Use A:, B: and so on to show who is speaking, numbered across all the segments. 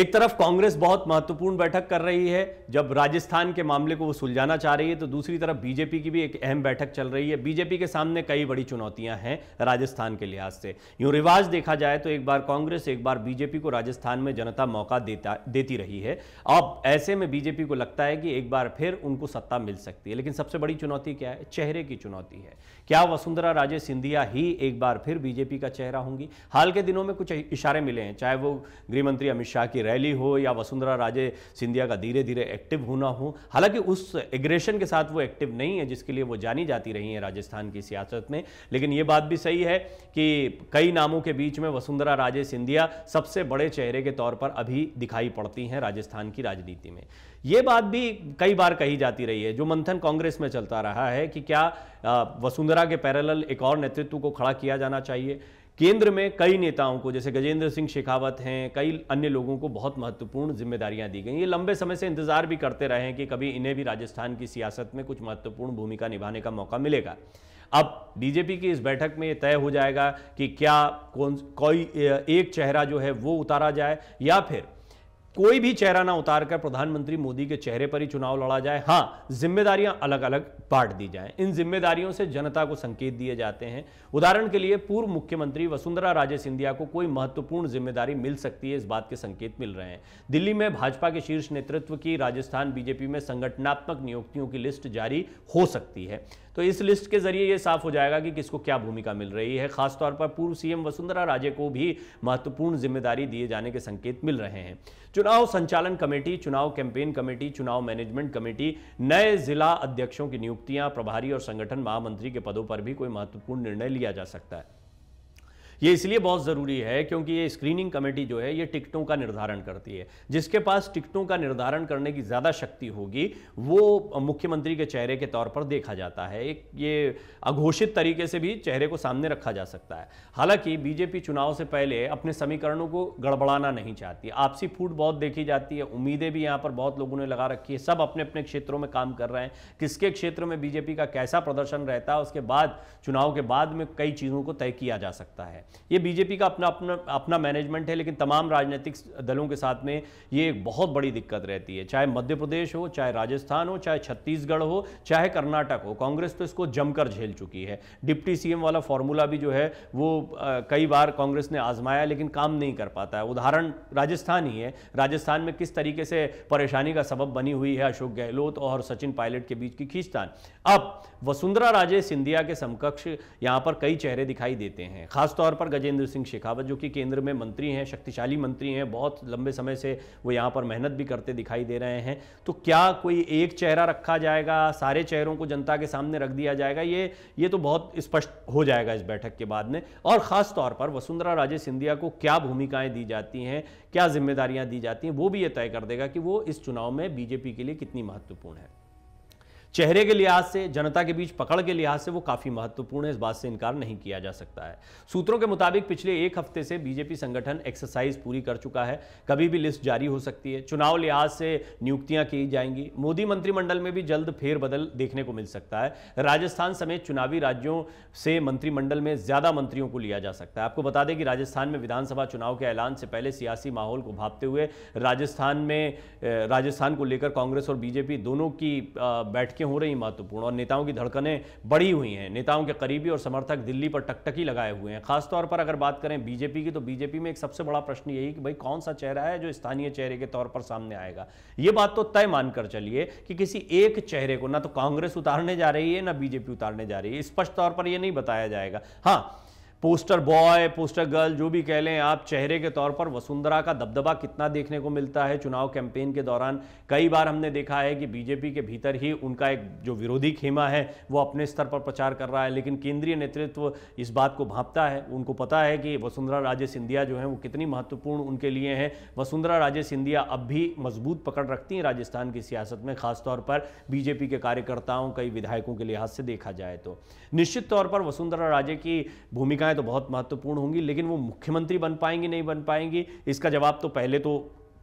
A: एक तरफ कांग्रेस बहुत महत्वपूर्ण बैठक कर रही है जब राजस्थान के मामले को वो सुलझाना चाह रही है तो दूसरी तरफ बीजेपी की भी एक अहम बैठक चल रही है बीजेपी के सामने कई बड़ी चुनौतियां हैं राजस्थान के लिहाज से यूं रिवाज देखा जाए तो एक बार कांग्रेस एक बार बीजेपी को राजस्थान में जनता मौका देता देती रही है अब ऐसे में बीजेपी को लगता है कि एक बार फिर उनको सत्ता मिल सकती है लेकिन सबसे बड़ी चुनौती क्या है चेहरे की चुनौती है क्या वसुंधरा राजे सिंधिया ही एक बार फिर बीजेपी का चेहरा होंगी हाल के दिनों में कुछ इशारे मिले हैं चाहे वो गृहमंत्री अमित शाह की की रैली हो या वसुंधरा राजे सिंधिया का धीरे धीरे एक्टिव होना हो हालांकि उस एग्रेशन के साथ वो एक्टिव नहीं है जिसके लिए वो जानी जाती रही हैं राजस्थान की सियासत में लेकिन ये बात भी सही है कि कई नामों के बीच में वसुंधरा राजे सिंधिया सबसे बड़े चेहरे के तौर पर अभी दिखाई पड़ती हैं राजस्थान की राजनीति में ये बात भी कई बार कही जाती रही है जो मंथन कांग्रेस में चलता रहा है कि क्या वसुंधरा के पैरेलल एक और नेतृत्व को खड़ा किया जाना चाहिए केंद्र में कई नेताओं को जैसे गजेंद्र सिंह शेखावत हैं कई अन्य लोगों को बहुत महत्वपूर्ण जिम्मेदारियां दी गई ये लंबे समय से इंतजार भी करते रहे हैं कि कभी इन्हें भी राजस्थान की सियासत में कुछ महत्वपूर्ण भूमिका निभाने का मौका मिलेगा अब बीजेपी की इस बैठक में तय हो जाएगा कि क्या कौन कोई एक चेहरा जो है वो उतारा जाए या फिर कोई भी चेहरा ना उतारकर प्रधानमंत्री मोदी के चेहरे पर ही चुनाव लड़ा जाए हां जिम्मेदारियां अलग अलग बांट दी जाएं इन जिम्मेदारियों से जनता को संकेत दिए जाते हैं उदाहरण के लिए पूर्व मुख्यमंत्री वसुंधरा राजे सिंधिया को कोई महत्वपूर्ण जिम्मेदारी मिल सकती है इस बात के संकेत मिल रहे हैं दिल्ली में भाजपा के शीर्ष नेतृत्व की राजस्थान बीजेपी में संगठनात्मक नियुक्तियों की लिस्ट जारी हो सकती है तो इस लिस्ट के जरिए यह साफ हो जाएगा कि किसको क्या भूमिका मिल रही है खासतौर पर पूर्व सीएम वसुंधरा राजे को भी महत्वपूर्ण जिम्मेदारी दिए जाने के संकेत मिल रहे हैं जो चुनाव संचालन कमेटी चुनाव कैंपेन कमेटी चुनाव मैनेजमेंट कमेटी नए जिला अध्यक्षों की नियुक्तियां प्रभारी और संगठन महामंत्री के पदों पर भी कोई महत्वपूर्ण निर्णय लिया जा सकता है ये इसलिए बहुत ज़रूरी है क्योंकि ये स्क्रीनिंग कमेटी जो है ये टिकटों का निर्धारण करती है जिसके पास टिकटों का निर्धारण करने की ज़्यादा शक्ति होगी वो मुख्यमंत्री के चेहरे के तौर पर देखा जाता है एक ये अघोषित तरीके से भी चेहरे को सामने रखा जा सकता है हालांकि बीजेपी चुनाव से पहले अपने समीकरणों को गड़बड़ाना नहीं चाहती आपसी फूट बहुत देखी जाती है उम्मीदें भी यहाँ पर बहुत लोगों ने लगा रखी है सब अपने अपने क्षेत्रों में काम कर रहे हैं किसके क्षेत्र में बीजेपी का कैसा प्रदर्शन रहता है उसके बाद चुनाव के बाद में कई चीज़ों को तय किया जा सकता है ये बीजेपी का अपना अपना अपना मैनेजमेंट है लेकिन तमाम राजनीतिक दलों के साथ में ये एक बहुत बड़ी दिक्कत रहती है चाहे मध्य प्रदेश हो चाहे राजस्थान हो चाहे छत्तीसगढ़ हो चाहे कर्नाटक हो कांग्रेस तो इसको जमकर झेल चुकी है डिप्टी सीएम वाला फॉर्मूला भी जो है वो आ, कई बार कांग्रेस ने आजमाया लेकिन काम नहीं कर पाता है उदाहरण राजस्थान ही है राजस्थान में किस तरीके से परेशानी का सबब बनी हुई है अशोक गहलोत और सचिन पायलट के बीच की खींचतान अब वसुंधरा राजे सिंधिया के समकक्ष यहाँ पर कई चेहरे दिखाई देते हैं खासतौर तौर पर गजेंद्र सिंह शेखावत जो कि केंद्र में मंत्री हैं शक्तिशाली मंत्री हैं बहुत लंबे समय से वो यहाँ पर मेहनत भी करते दिखाई दे रहे हैं तो क्या कोई एक चेहरा रखा जाएगा सारे चेहरों को जनता के सामने रख दिया जाएगा ये ये तो बहुत स्पष्ट हो जाएगा इस बैठक के बाद में और ख़ास तौर पर वसुंधरा राजे सिंधिया को क्या भूमिकाएँ दी जाती हैं क्या जिम्मेदारियाँ दी जाती हैं वो भी ये तय कर देगा कि वो इस चुनाव में बीजेपी के लिए कितनी महत्वपूर्ण है चेहरे के लिहाज से जनता के बीच पकड़ के लिहाज से वो काफ़ी महत्वपूर्ण है इस बात से इनकार नहीं किया जा सकता है सूत्रों के मुताबिक पिछले एक हफ्ते से बीजेपी संगठन एक्सरसाइज पूरी कर चुका है कभी भी लिस्ट जारी हो सकती है चुनाव लिहाज से नियुक्तियां की जाएंगी मोदी मंत्रिमंडल में भी जल्द फेरबदल देखने को मिल सकता है राजस्थान समेत चुनावी राज्यों से मंत्रिमंडल में ज़्यादा मंत्रियों को लिया जा सकता है आपको बता दें कि राजस्थान में विधानसभा चुनाव के ऐलान से पहले सियासी माहौल को भापते हुए राजस्थान में राजस्थान को लेकर कांग्रेस और बीजेपी दोनों की बैठकें बैठकें हो रही महत्वपूर्ण और नेताओं की धड़कनें बढ़ी हुई हैं नेताओं के करीबी और समर्थक दिल्ली पर टकटकी लगाए हुए हैं खासतौर पर अगर बात करें बीजेपी की तो बीजेपी में एक सबसे बड़ा प्रश्न यही कि भाई कौन सा चेहरा है जो स्थानीय चेहरे के तौर पर सामने आएगा ये बात तो तय मानकर चलिए कि किसी एक चेहरे को ना तो कांग्रेस उतारने जा रही है ना बीजेपी उतारने जा रही है स्पष्ट तौर पर यह नहीं बताया जाएगा हाँ पोस्टर बॉय पोस्टर गर्ल जो भी कह लें आप चेहरे के तौर पर वसुंधरा का दबदबा कितना देखने को मिलता है चुनाव कैंपेन के दौरान कई बार हमने देखा है कि बीजेपी के भीतर ही उनका एक जो विरोधी खेमा है वो अपने स्तर पर प्रचार कर रहा है लेकिन केंद्रीय नेतृत्व इस बात को भापता है उनको पता है कि वसुंधरा राजे सिंधिया जो है वो कितनी महत्वपूर्ण उनके लिए हैं वसुंधरा राजे सिंधिया अब भी मजबूत पकड़ रखती हैं राजस्थान की सियासत में खासतौर पर बीजेपी के कार्यकर्ताओं कई विधायकों के लिहाज से देखा जाए तो निश्चित तौर पर वसुंधरा राजे की भूमिका तो बहुत महत्वपूर्ण होंगी लेकिन वो मुख्यमंत्री बन पाएंगी नहीं बन पाएंगी इसका जवाब तो पहले तो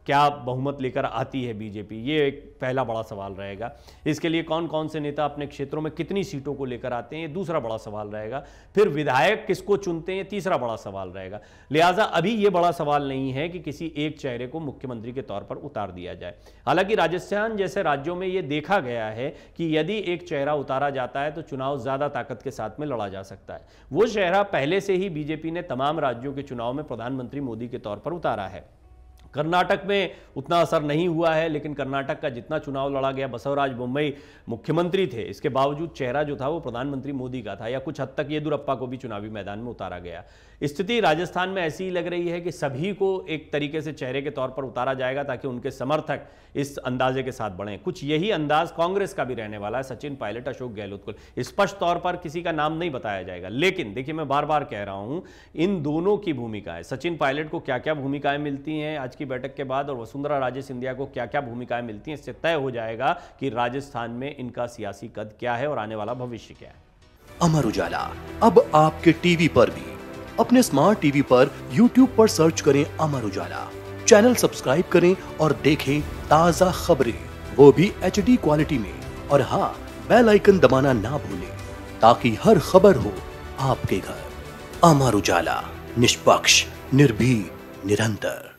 A: क्या बहुमत लेकर आती है बीजेपी ये एक पहला बड़ा सवाल रहेगा इसके लिए कौन कौन से नेता अपने क्षेत्रों में कितनी सीटों को लेकर आते हैं ये दूसरा बड़ा सवाल रहेगा फिर विधायक किसको चुनते हैं तीसरा बड़ा सवाल रहेगा लिहाजा अभी ये बड़ा सवाल नहीं है कि किसी एक चेहरे को मुख्यमंत्री के तौर पर उतार दिया जाए हालांकि राजस्थान जैसे राज्यों में ये देखा गया है कि यदि एक चेहरा उतारा जाता है तो चुनाव ज़्यादा ताकत के साथ में लड़ा जा सकता है वो चेहरा पहले से ही बीजेपी ने तमाम राज्यों के चुनाव में प्रधानमंत्री मोदी के तौर पर उतारा है कर्नाटक में उतना असर नहीं हुआ है लेकिन कर्नाटक का जितना चुनाव लड़ा गया बसवराज बोम्बई मुख्यमंत्री थे इसके बावजूद चेहरा जो था वो प्रधानमंत्री मोदी का था या कुछ हद तक येदुरप्पा को भी चुनावी मैदान में उतारा गया स्थिति राजस्थान में ऐसी ही लग रही है कि सभी को एक तरीके से चेहरे के तौर पर उतारा जाएगा ताकि उनके समर्थक इस अंदाजे के साथ बढ़ें कुछ यही अंदाज कांग्रेस का भी रहने वाला है सचिन पायलट अशोक गहलोत को स्पष्ट तौर पर किसी का नाम नहीं बताया जाएगा लेकिन देखिए मैं बार बार कह रहा हूं इन दोनों की भूमिकाएं सचिन पायलट को क्या क्या भूमिकाएं मिलती हैं आज की बैठक के बाद और वसुंधरा राजे सिंधिया को क्या क्या भूमिकाएं मिलती हैं इससे तय हो जाएगा कि राजस्थान में इनका सियासी कद क्या है और आने वाला भविष्य क्या है अमर उजाला अब आपके टीवी पर भी अपने स्मार्ट टीवी पर यूट्यूब पर सर्च करें अमर उजाला चैनल सब्सक्राइब करें और देखें ताजा खबरें वो भी एच क्वालिटी में और हाँ बेल आइकन दबाना ना भूलें ताकि हर खबर हो आपके घर अमर उजाला निष्पक्ष निर्भी निरंतर